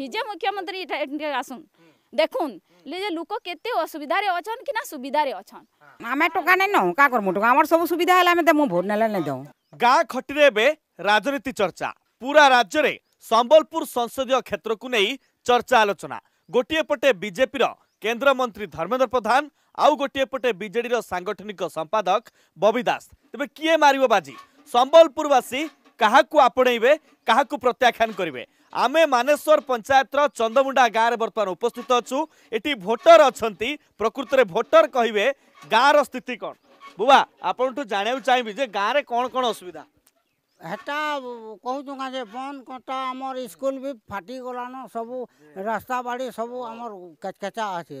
ନିଜେ ମୁଖ୍ୟମନ୍ତ୍ରୀ ଆସୁନ ଦେଖୁନ ଯେ ଲୋକ କେତେ ଅସୁବିଧାରେ ଅଛନ୍ କି ନା ସୁବିଧାରେ ଅଛନ୍ ଆମେ ଟଙ୍କା ନାଇଁ ନଉ କା କରମୁ ଟଙ୍କା ଆମର ସବୁ ସୁବିଧା ହେଲେ ଆମେ ଦେମୁ ଭୋଟ ନେଲେ ନାଇଁ ଦେଉ ଗାଁ ଖଟିରେ ଏବେ ରାଜନୀତି ଚର୍ଚ୍ଚା ପୁରା ରାଜ୍ୟରେ ସମ୍ବଲପୁର ସଂସଦୀୟ କ୍ଷେତ୍ରକୁ ନେଇ ଚର୍ଚ୍ଚା ଆଲୋଚନା ଗୋଟିଏ ପଟେ ବିଜେପିର କେନ୍ଦ୍ରମନ୍ତ୍ରୀ ଧର୍ମେନ୍ଦ୍ର ପ୍ରଧାନ ଆଉ ଗୋଟିଏ ପଟେ ବିଜେଡିର ସାଙ୍ଗଠନିକ ସମ୍ପାଦକ ବବି ଦାସ ତେବେ କିଏ ମାରିବ ବାଜି ସମ୍ବଲପୁରବାସୀ କାହାକୁ ଆପଣେଇବେ କାହାକୁ ପ୍ରତ୍ୟାଖ୍ୟାନ କରିବେ आमे मानेश्वर पंचायतर चंदमुंडा गाँव बर्तमान उपस्थित अच्छा ये भोटर अच्छा प्रकृत में भोटर कहे गाँव रिति कौन बुआ आपन ठू जाना चाहिए जे गाँव में कौन कौन असुविधा हेटा कहूँ क्या बंद कटा आम स्कूल भी फाटी गलान सब रास्ता बाड़ी सब आम कैचा अच्छे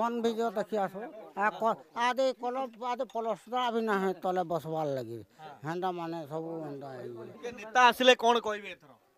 बंद भी जो देखी आदे आदि कल आदि पलस्ता भी ना तले बसवार लगे हेटा मान सब नेता आसे कौन कह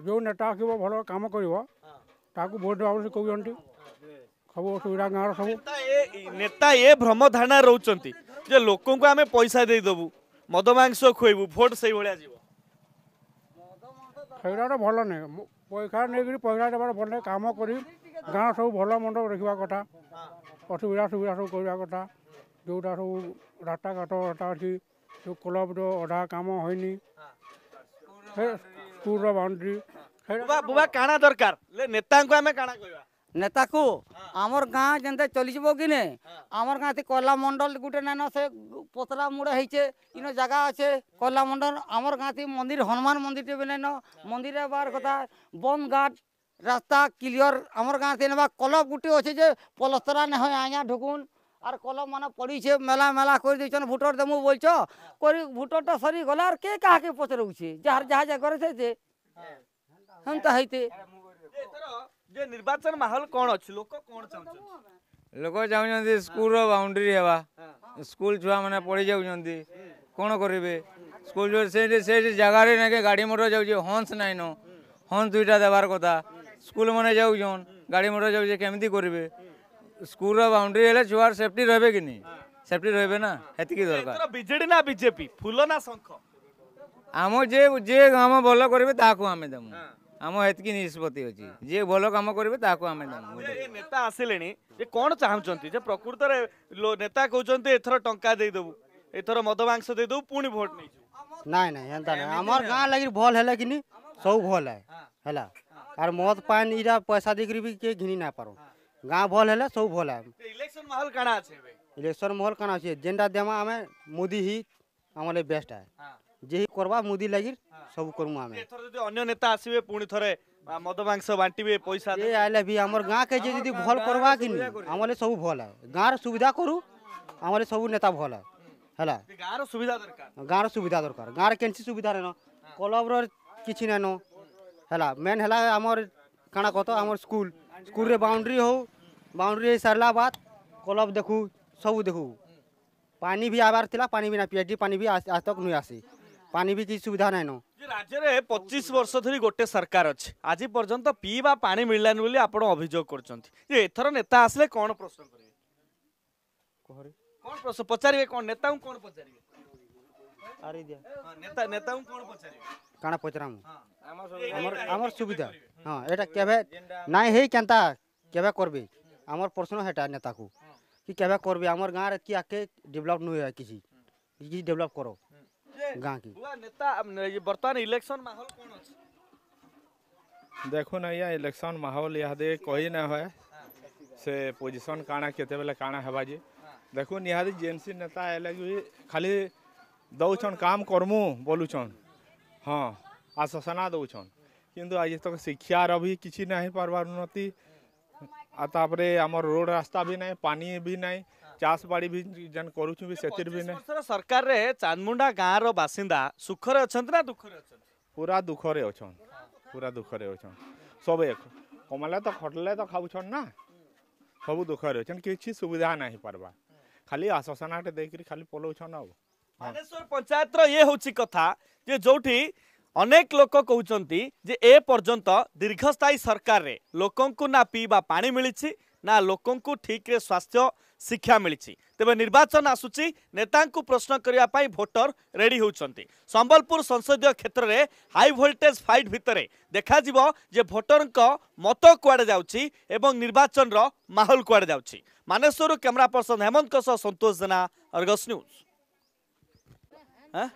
ଯେଉଁ ନେତା ଆସିବ ଭଲ କାମ କରିବ ତାକୁ ଭୋଟ ଦେବା ବୋଲି କହୁଛନ୍ତି ସବୁ ଅସୁବିଧା ଗାଁର ସବୁ ନେତା ଏ ଭ୍ରମ ଧାରଣା ରହୁଛନ୍ତି ଯେ ଲୋକଙ୍କୁ ଆମେ ପଇସା ଦେଇଦେବୁ ମଦ ମାଂସ ଖୁଆଇବୁ ଭୋଟ ସେଇଭଳିଆ ଯିବ ସେଇଟା ତ ଭଲ ନୁହେଁ ପଇସା ନେଇକରି ପଇସା ଦେବାର ଭଲ ନାହିଁ କାମ କରି ଗାଁ ସବୁ ଭଲ ମନ୍ଦ ରଖିବା କଥା ଅସୁବିଧା ସୁବିଧା ସବୁ କରିବା କଥା ଯେଉଁଟା ସବୁ ରାସ୍ତାଘାଟ ଅଧା ଅଛି ଯେଉଁ କ୍ଲବ୍ର ଅଧା କାମ ହୋଇନି ଯାଜପୁରର ବାଉଣ୍ଡ୍ରି ବୁବା ବୁବା କାଣା ଦରକାର ଲେ ନେତାଙ୍କୁ ଆମେ କାଣା କହିବା ନେତାକୁ ଆମର ଗାଁ ଯେନ୍ତା ଚଲିଯିବ କି ନେ ଆମର ଗାଁ ଥି କଲା ମଣ୍ଡଳ ଗୋଟେ ନାଇନ ସେ ପତଳା ମୁଡ଼ ହେଇଛେ ଇନ ଜାଗା ଅଛେ କଲା ମଣ୍ଡଳ ଆମର ଗାଁ ଥି ମନ୍ଦିର ହନୁମାନ ମନ୍ଦିରଟେ ବି ନାଇନ ମନ୍ଦିର ହେବାର କଥା ବନ୍ଦ ଘାଟ ରାସ୍ତା କ୍ଲିଅର ଆମର ଗାଁ ଥି ନେବା କଲପ ଗୋଟେ ଅଛେ ଯେ ପଲସ୍ତରା ନେ ହଏ ଆଜ୍ଞା ଢୁକୁନ୍ আর কলম মানে পড়িছে মেলা মেলা করে দিয়েছ ভোটর দেবো বলছ করি ভোটরটা সরি গলা আর কে কাহাকে পচরুছে যার যাহা যা করে সে হেমতা হইতে যে নির্বাচন মাহল কোন অছি লোক কোন চাহুছে লোক চাহুছন্তি স্কুলর বাউন্ডারি হেবা স্কুল ছুয়া মানে পড়ি যাউছন্তি কোন করিবে স্কুল সেই সেই জায়গারে নাকি গাড়ি মোটর যাউছে হংস নাইন হংস দুইটা দেবার কথা স্কুল মানে যাউছন গাড়ি মোটর যাউছে কেমতি করিবে ସ୍କୁଲର ବାଉଣ୍ଡରୀ ହେଲେ ଛୁଆର ସେଫ୍ଟି ରହିବେ କି ନି ସେଫ୍ଟି ରହିବେ ନା ହେତିକି ଦରକାର ବିଜେଡି ନା ବିଜେପି ଫୁଲ ନା ଶଙ୍ଖ ଆମ ଯେ ଯିଏ କାମ ଭଲ କରିବେ ତାହାକୁ ଆମେ ଦେମୁ ଆମ ହେତିକି ନିଷ୍ପତ୍ତି ଅଛି ଯିଏ ଭଲ କାମ କରିବେ ତାହାକୁ ଆମେ ଦେମୁ ନେତା ଆସିଲେଣି ଯେ କ'ଣ ଚାହୁଁଛନ୍ତି ଯେ ପ୍ରକୃତରେ ନେତା କହୁଛନ୍ତି ଏଥର ଟଙ୍କା ଦେଇଦେବୁ ଏଥର ମଦ ମାଂସ ଦେଇଦେବୁ ପୁଣି ଭୋଟ ନେଇଯିବୁ ନାଇଁ ନାଇଁ ହେନ୍ତା ନାଇଁ ଆମର ଗାଁ ଲାଗି ଭଲ ହେଲେ କି ନି ସବୁ ଭଲ ହେଲା ଆର୍ ମଦ ପାନ୍ ଇଟା ପଇସା ଦେଇକରି ବି କିଏ ଘିନି ନାଇଁ ପାରୁ ଗାଁ ଭଲ ହେଲେ ସବୁ ଭଲ ହେ ଇଲେକ୍ସନ ମାହୋଲ କାଣା ଅଛେ ବେ ଇଲେକ୍ସନ ମାହୋଲ କାଣା ଅଛେ ଯେନ୍ଟା ଦେମା ଆମେ ମୋଦି ହି ଆମର ଲାଗି ବେଷ୍ଟ ହେ ଯେ ହି କରବା ମୋଦି ଲାଗି ସବୁ କରମୁ ଆମେ ଏଥର ଯଦି ଅନ୍ୟ ନେତା ଆସିବେ ପୁଣି ଥରେ ମଦ ମାଂସ ବାଣ୍ଟିବେ ପଇସା ଏ ଆଇଲେ ବି ଆମର ଗାଁକେ ଯେ ଯଦି ଭଲ କରବା କି ଆମର ସବୁ ଭଲ ହେ ଗାଁର ସୁବିଧା କରୁ ଆମର ସବୁ ନେତା ଭଲ ହେ ହେଲା ଗାଁର ସୁବିଧା ଦରକାର ଗାଁର ସୁବିଧା ଦରକାର ଗାଁର କେମିତି ସୁବିଧା ନେନ କଲବର କିଛି ନେନ ହେଲା ମେନ୍ ହେଲା ଆମର କାଣା କହ ତ ଆମର ସ୍କୁଲ ସ୍କୁଲରେ ବାଉଣ୍ଡ୍ରି ହଉ ବାଉଣ୍ଡ୍ରି ହେଇ ସାରିଲା ବାଦ କଲବ ଦେଖୁ ସବୁ ଦେଖୁ ପାଣି ବି ଆବାର ଥିଲା ପାଣି ବି ନା ପିଆଜି ପାଣି ବି ଆଜ ତକ ନୁହେଁ ଆସି ପାଣି ବି କିଛି ସୁବିଧା ନାଇଁନ ରାଜ୍ୟରେ ପଚିଶ ବର୍ଷ ଧରି ଗୋଟେ ସରକାର ଅଛି ଆଜି ପର୍ଯ୍ୟନ୍ତ ପିଇବା ପାଣି ମିଳିଲାନି ବୋଲି ଆପଣ ଅଭିଯୋଗ କରୁଛନ୍ତି ଯେ ଏଥର ନେତା ଆସିଲେ କ'ଣ ପ୍ରଶ୍ନ କରିବେ କ'ଣ ପ୍ରଶ୍ନ ପଚାରିବେ କ'ଣ ନେତାଙ୍କୁ କ'ଣ ପଚାରିବେ ନେତା ନେତାଙ୍କୁ କ'ଣ ପଚାରିବେ କାଣା ପଚରାମୁ ଆମର ଆମର ସୁବିଧା हाँ ये केवे ना ही आम प्रश्न हेटा नेता को कि केवे आम गाँव रि आगे डेभलप नु किसी किसी डेभलप कर गाँ की बर्तमान इलेक्शन देखुन आज्ञा इलेक्शन माहौल इहादे कही ना हुए से पोजिशन काणा के काणा है जी देखुन इहादे जे एमसी नेता भी खाली दौन काम करमु बोलुन हाँ आश्वासना दौन किंतु आज तक शिक्षार भी किसी ना पार्बार उन्नति आम रोड रास्ता भी ना पानी भी ना चाष बाड़ी भी जन कर सरकार चांदमुंडा गाँव रसिंदा सुखर अच्छा दुख पूरा दुखर अच्छा पूरा दुख रे सब एक कमले तो खटले तो खाऊन ना सब दुख रे अच्छा किसी सुविधा ना पार्बा खाली आश्वासना देकर खाली पलाऊन आगे पंचायत रे हूँ कथा जो ଅନେକ ଲୋକ କହୁଛନ୍ତି ଯେ ଏ ପର୍ଯ୍ୟନ୍ତ ଦୀର୍ଘସ୍ଥାୟୀ ସରକାରରେ ଲୋକଙ୍କୁ ନା ପିଇବା ପାଣି ମିଳିଛି ନା ଲୋକଙ୍କୁ ଠିକ୍ରେ ସ୍ୱାସ୍ଥ୍ୟ ଶିକ୍ଷା ମିଳିଛି ତେବେ ନିର୍ବାଚନ ଆସୁଛି ନେତାଙ୍କୁ ପ୍ରଶ୍ନ କରିବା ପାଇଁ ଭୋଟର ରେଡ଼ି ହେଉଛନ୍ତି ସମ୍ବଲପୁର ସଂସଦୀୟ କ୍ଷେତ୍ରରେ ହାଇ ଭୋଲ୍ଟେଜ୍ ଫାଇଟ୍ ଭିତରେ ଦେଖାଯିବ ଯେ ଭୋଟରଙ୍କ ମତ କୁଆଡ଼େ ଯାଉଛି ଏବଂ ନିର୍ବାଚନର ମାହୋଲ କୁଆଡ଼େ ଯାଉଛି ମାନେଶ୍ୱରରୁ କ୍ୟାମେରା ପର୍ସନ୍ ହେମନ୍ତଙ୍କ ସହ ସନ୍ତୋଷ ଜେନା ଅର୍ଗସ୍ ନ୍ୟୁଜ୍ ହଁ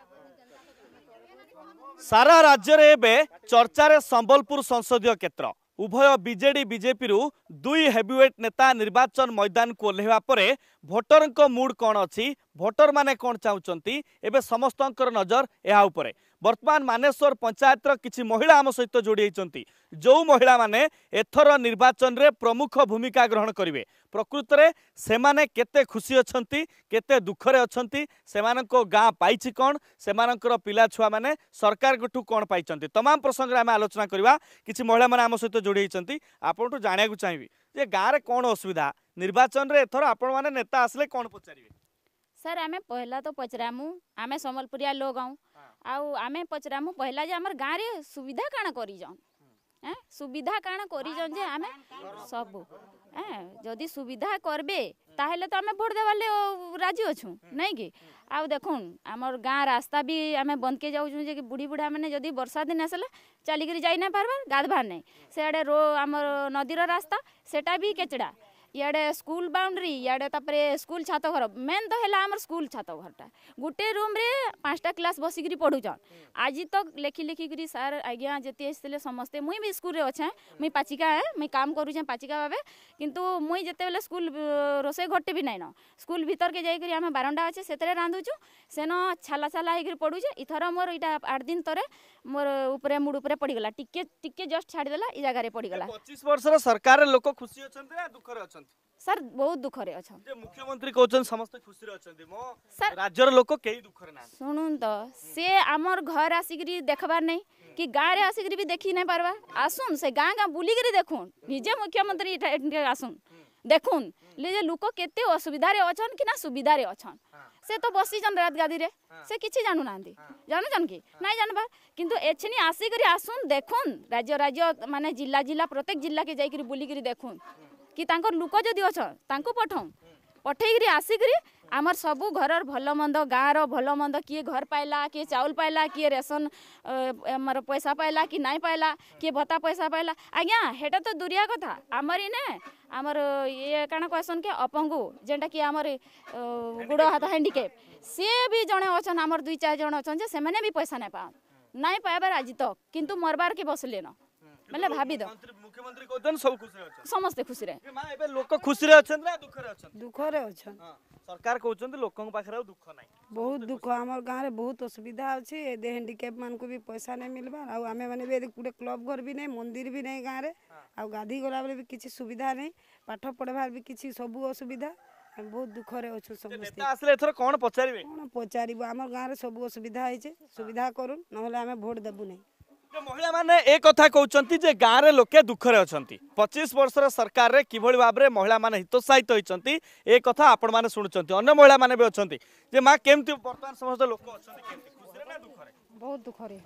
ସାରା ରାଜ୍ୟରେ ଏବେ ଚର୍ଚ୍ଚାରେ ସମ୍ବଲପୁର ସଂସଦୀୟ କ୍ଷେତ୍ର ଉଭୟ ବିଜେଡି ବିଜେପିରୁ ଦୁଇ ହେଭିୱେଟ୍ ନେତା ନିର୍ବାଚନ ମଇଦାନକୁ ଓହ୍ଲାଇବା ପରେ ଭୋଟରଙ୍କ ମୁଡ୍ କ'ଣ ଅଛି ଭୋଟରମାନେ କ'ଣ ଚାହୁଁଛନ୍ତି ଏବେ ସମସ୍ତଙ୍କର ନଜର ଏହା ଉପରେ बर्तमा मानेश्वर पञ्चायत र महिला आम सहित जोडिन्छ जो महिला म एथर निर्वाचन प्रमुख भूमिका ग्रहण गरे से समा केते खुशी अहिले केते से अन्तिको गाँ पा पा सरकार सरकारको ठु पा तमाम प्रसङ्ग आम आलोचना कि महिला मोडिन्छ आउँठु जे चाहिँ गाँडो कन असुविधा निर्वाचन एथर आप न आसे कम् पचारे सर्ला त लोग गाउँ ଆଉ ଆମେ ପଚରାମୁ ପହିଲା ଯେ ଆମର ଗାଁରେ ସୁବିଧା କାଣା କରିଛନ୍ ଏଁ ସୁବିଧା କାଣା କରିଛନ୍ ଯେ ଆମେ ସବୁ ଏଁ ଯଦି ସୁବିଧା କରବେ ତାହେଲେ ତ ଆମେ ଭୋଟ ଦେବାର୍ ଲାଗି ରାଜି ଅଛୁ ନାଇଁ କି ଆଉ ଦେଖୁନ୍ ଆମର୍ ଗାଁ ରାସ୍ତା ବି ଆମେ ବନ୍ଦକେ ଯାଉଛୁ ଯେ କି ବୁଢ଼ୀ ବୁଢ଼ାମାନେ ଯଦି ବର୍ଷା ଦିନ ଆସିଲେ ଚାଲିକିରି ଯାଇ ନାଇଁ ପାର୍ବାର୍ ଗାଧବାର୍ ନାଇଁ ସେଆଡ଼େ ରୋ ଆମର ନଦୀର ରାସ୍ତା ସେଟା ବି କେଚଡ଼ା ইয়াড়ে স্কুল বাউন্ডারি ইয়াড়ে তাপরে স্কুল ছাত ঘর মেন তো হল আমার স্কুল ছাত ঘরটা গোটে রুম্রে পাঁচটা ক্লাস বসিকি পড়ুছন আজি তো লেখি লেখি করি স্যার আজ্ঞা যেতে আসলে সমস্তে মুই বি স্কুলে অছে মুই পাচিকা হ্যাঁ মুই কাম করুছে পাচিকা ভাবে কিন্তু মুই যেতবেলে স্কুল রোষেই ঘরটে বি নাইন স্কুল ভিতরকে যাইকি আমি বারণ্ডা আছে সেতরে রাঁধুছু সেন ছালা ছালা হয়ে পড়ুছে ইথর মোর এটা আট দিন তরে মোর উপরে মুড় উপরে পড়িগলা টিকে টিকে জস্ট ছাড়িদেলা এই জায়গায় পড়িগলা পঁচিশ বর্ষের সরকারের লোক খুশি অনেক দুঃখে অনেক ସାର୍ ବହୁତ ଦୁଃଖରେ ଅଛନ୍ ମୁଖ୍ୟମନ୍ତ୍ରୀ କହୁଛନ୍ତି ସମସ୍ତେ ଖୁସିରେ ଅଛନ୍ତି ମୋ ରାଜ୍ୟର ଲୋକ କେହି ଦୁଃଖରେ ନାହାନ୍ତି ଶୁଣୁନ୍ ତ ସେ ଆମର ଘର ଆସିକିରି ଦେଖବାର ନାଇଁ କି ଗାଁରେ ଆସିକିରି ବି ଦେଖି ନାଇଁ ପାରବା ଆସୁନ୍ ସେ ଗାଁ ଗାଁ ବୁଲିକିରି ଦେଖୁନ୍ ନିଜେ ମୁଖ୍ୟମନ୍ତ୍ରୀ ଆସୁନ୍ ଦେଖୁନ୍ ଯେ ଲୋକ କେତେ ଅସୁବିଧାରେ ଅଛନ୍ କି ନା ସୁବିଧାରେ ଅଛନ୍ ସେ ତ ବସିଛନ୍ ରାତ ଗାଦିରେ ସେ କିଛି ଜାଣୁନାହାନ୍ତି ଜାଣୁଛନ୍ କି ନାଇଁ ଜାଣବାର୍ କିନ୍ତୁ ଏଛିନି ଆସିକରି ଆସୁନ୍ ଦେଖୁନ୍ ରାଜ୍ୟ ରାଜ୍ୟ ମାନେ ଜିଲ୍ଲା ଜିଲ୍ଲା ପ୍ରତ୍ୟେକ ଜିଲ୍ଲାକେ ଯାଇକିରି ବୁଲିକିରି ଦେଖୁନ୍ କି ତାଙ୍କର ଲୋକ ଯଦି ଅଛ ତାଙ୍କୁ ପଠଉଁ ପଠେଇକିରି ଆସିକିରି ଆମର ସବୁ ଘରର ଭଲ ମନ୍ଦ ଗାଁର ଭଲ ମନ୍ଦ କିଏ ଘର ପାଇଲା କିଏ ଚାଉଳ ପାଇଲା କିଏ ରେସନ ଆମର ପଇସା ପାଇଲା କି ନାଇଁ ପାଇଲା କିଏ ଭତ୍ତା ପଇସା ପାଇଲା ଆଜ୍ଞା ହେଟା ତ ଦୂରିଆ କଥା ଆମର ଇନେ ଆମର ଇଏ କାଣା କହେସନ୍ କେ ଅପଙ୍ଗୁ ଯେନ୍ଟାକି ଆମର ଗୋଡ଼ ହାତ ହ୍ୟାଣ୍ଡିକେପ୍ ସିଏ ବି ଜଣେ ଅଛନ୍ ଆମର ଦୁଇ ଚାରି ଜଣ ଅଛନ୍ ଯେ ସେମାନେ ବି ପଇସା ନାଇଁ ପାଆନ୍ ନାଇଁ ପାଇବାର ଆଜି ତକ୍ କିନ୍ତୁ ମରବାର୍କେ ବସିଲେନ ବେଲେ ଭାବି ଦିଅ ମୁଖ୍ୟମନ୍ତ୍ରୀ କହୁଛନ୍ତି ସବୁ ଖୁସିରେ ଅଛନ୍ତି ସମସ୍ତେ ଖୁସିରେ ମା ଏବେ ଲୋକ ଖୁସିରେ ଅଛନ୍ତି ନା ଦୁଃଖରେ ଅଛନ୍ତି ଦୁଃଖରେ ଅଛନ୍ତି ସରକାର କହୁଛନ୍ତି ଲୋକଙ୍କ ପାଖରେ ଆଉ ଦୁଃଖ ନାହିଁ ବହୁତ ଦୁଃଖ ଆମର ଗାଁରେ ବହୁତ ଅସୁବିଧା ଅଛି ଏବେ ହ୍ୟାଣ୍ଡିକ୍ୟାପ୍ ମାନଙ୍କୁ ବି ପଇସା ନାହିଁ ମିଳିବା ଆଉ ଆମେମାନେ ବି ଗୋଟେ କ୍ଲବ୍ ଘର ବି ନାହିଁ ମନ୍ଦିର ବି ନାହିଁ ଗାଁରେ ଆଉ ଗାଧୋଇ ଗଲାବେଳେ ବି କିଛି ସୁବିଧା ନାହିଁ ପାଠ ପଢ଼ିବାର ବି କିଛି ସବୁ ଅସୁବିଧା ଆମେ ବହୁତ ଦୁଃଖରେ ଅଛୁ ସମସ୍ତେ ଆସିଲେ ଏଥର କ'ଣ ପଚାରିବେ କ'ଣ ପଚାରିବୁ ଆମ ଗାଁରେ ସବୁ ଅସୁବିଧା ହେଇଛି ସୁବିଧା କରୁନ୍ ନହେଲେ ଆମେ ଭୋଟ୍ ଦେବୁ ନାହିଁ ମହିଳାମାନେ ଏ କଥା କହୁଛନ୍ତି ଯେ ଗାଁରେ ଲୋକେ ଦୁଃଖରେ ଅଛନ୍ତି ପଚିଶ ବର୍ଷର ସରକାରରେ କିଭଳି ଭାବରେ ମହିଳାମାନେ ହିତୋତ୍ସାହିତ ହୋଇଛନ୍ତି ଏ କଥା ଆପଣମାନେ ଶୁଣୁଛନ୍ତି ଅନ୍ୟ ମହିଳାମାନେ ବି ଅଛନ୍ତି ଯେ ମା କେମିତି ବର୍ତ୍ତମାନ ସମସ୍ତେ ଲୋକ ଅଛନ୍ତି ବହୁତ ଦୁଃଖରେ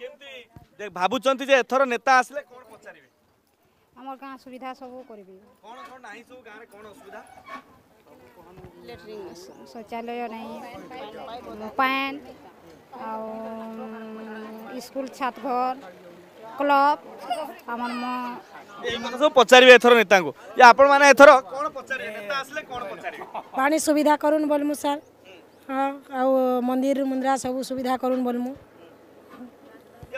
କେମିତି ଭାବୁଛନ୍ତି ଯେ ଏଥର ନେତା ଆସିଲେ କ'ଣ ପଚାରିବେ ଆମର ଗାଁ ସୁବିଧା ସବୁ କରିବି କ'ଣ କ'ଣ ନାହିଁ ସବୁ ଗାଁରେ କ'ଣ ଅସୁବିଧା ଶୌଚାଳୟ ନାହିଁ ପାନ୍ ଆଉ ସ୍କୁଲ ଛାତଘର କ୍ଲବ ଆମର ମୋ ଏଇ କଥା ସବୁ ପଚାରିବେ ଏଥର ନେତାଙ୍କୁ ଯେ ଆପଣମାନେ ଏଥର କ'ଣ ପଚାରିବେ ନେତା ଆସିଲେ କ'ଣ ପଚାରିବେ ପାଣି ସୁବିଧା କରୁନ୍ ବୋଲମୁ ସାର୍ ହଁ ଆଉ ମନ୍ଦିର ମନ୍ଦିରା ସବୁ ସୁବିଧା କରୁନ୍ ବୋଲମୁ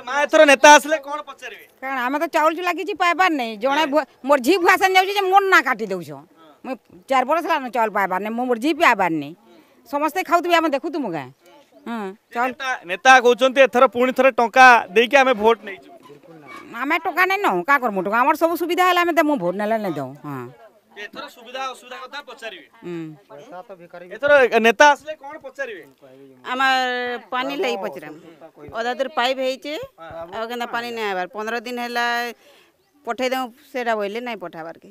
ମା ଏଥର ନେତା ଆସିଲେ କ'ଣ ପଚାରିବେ କାରଣ ଆମେ ତ ଚାଉଳ ଚୁଲା କିଛି ପାଇବାର ନାହିଁ ଜଣେ ମୋର ଝି ଭୁଆସନ ଯାଉଛି ଯେ ମୋର ନାଁ କାଟି ଦେଉଛ ମୁଇଁ ଚାରି ବର୍ଷ ହେଲା ଚାଉଳ ପାଇବାର ନାହିଁ ମୋ ମୋର ଝି ପାଇବାର ନାହିଁ ସମସ୍ତେ ଖାଉଥିବେ ଆମେ ଦେଖୁଥିବୁ ଗାଁ ନେତା କହୁଛନ୍ତି ଏଥର ପୁଣି ଥରେ ଟଙ୍କା ଦେଇକି ଆମେ ଭୋଟ ନେଇଛୁ ଆମେ ଟଙ୍କା ନେଇ ନଉ କାହା କରମୁ ଟଙ୍କା ଆମର ସବୁ ସୁବିଧା ହେଲେ ଆମେ ଦେମୁ ଭୋଟ ନେଲେ ନେଇ ଦଉ ହଁ ଏଥର ସୁବିଧା ଅସୁବିଧା କଥା ପଚାରିବେ ଏଥର ନେତା ଆସିଲେ କ'ଣ ପଚାରିବେ ଆମ ପାଣି ଲାଗି ପଚାରାମ ଅଧା ଦୂର ପାଇପ୍ ହେଇଛି ଆଉ କେନ୍ତା ପାଣି ନାଇଁ ଆଇବାର ପନ୍ଦର ଦିନ ହେଲା ପଠେଇ ଦେଉ ସେଟା ବୋଇଲେ ନାଇଁ ପଠାବାରକେ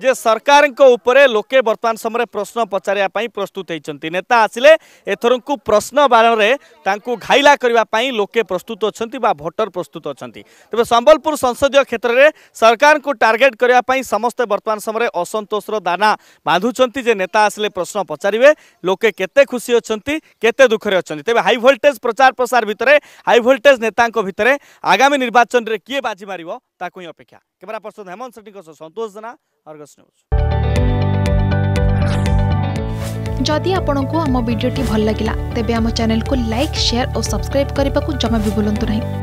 ଯେ ସରକାରଙ୍କ ଉପରେ ଲୋକେ ବର୍ତ୍ତମାନ ସମୟରେ ପ୍ରଶ୍ନ ପଚାରିବା ପାଇଁ ପ୍ରସ୍ତୁତ ହୋଇଛନ୍ତି ନେତା ଆସିଲେ ଏଥରଙ୍କୁ ପ୍ରଶ୍ନ ବାଣରେ ତାଙ୍କୁ ଘାଇଲା କରିବା ପାଇଁ ଲୋକେ ପ୍ରସ୍ତୁତ ଅଛନ୍ତି ବା ଭୋଟର ପ୍ରସ୍ତୁତ ଅଛନ୍ତି ତେବେ ସମ୍ବଲପୁର ସଂସଦୀୟ କ୍ଷେତ୍ରରେ ସରକାରଙ୍କୁ ଟାର୍ଗେଟ୍ କରିବା ପାଇଁ ସମସ୍ତେ ବର୍ତ୍ତମାନ ସମୟରେ ଅସନ୍ତୋଷର ଦାନା ବାନ୍ଧୁଛନ୍ତି ଯେ ନେତା ଆସିଲେ ପ୍ରଶ୍ନ ପଚାରିବେ ଲୋକେ କେତେ ଖୁସି ଅଛନ୍ତି କେତେ ଦୁଃଖରେ ଅଛନ୍ତି ତେବେ ହାଇ ଭୋଲ୍ଟେଜ୍ ପ୍ରଚାର ପ୍ରସାର ଭିତରେ ହାଇ ଭୋଲ୍ଟେଜ୍ ନେତାଙ୍କ ଭିତରେ ଆଗାମୀ ନିର୍ବାଚନରେ କିଏ ବାଜି ମାରିବ থাকন ইয়পক্যা ক্যামেরা পার্সন হেমন্ত সর্দিকে সন্তোষ জনা আরগাস নিউজ যদি আপোনক হাম ভিডিওটি ভাল লাগিলা তেবে হাম চ্যানেল কো লাইক শেয়ার অ সাবস্ক্রাইব করিবা কো জমা ভি বুলন্ত নাহি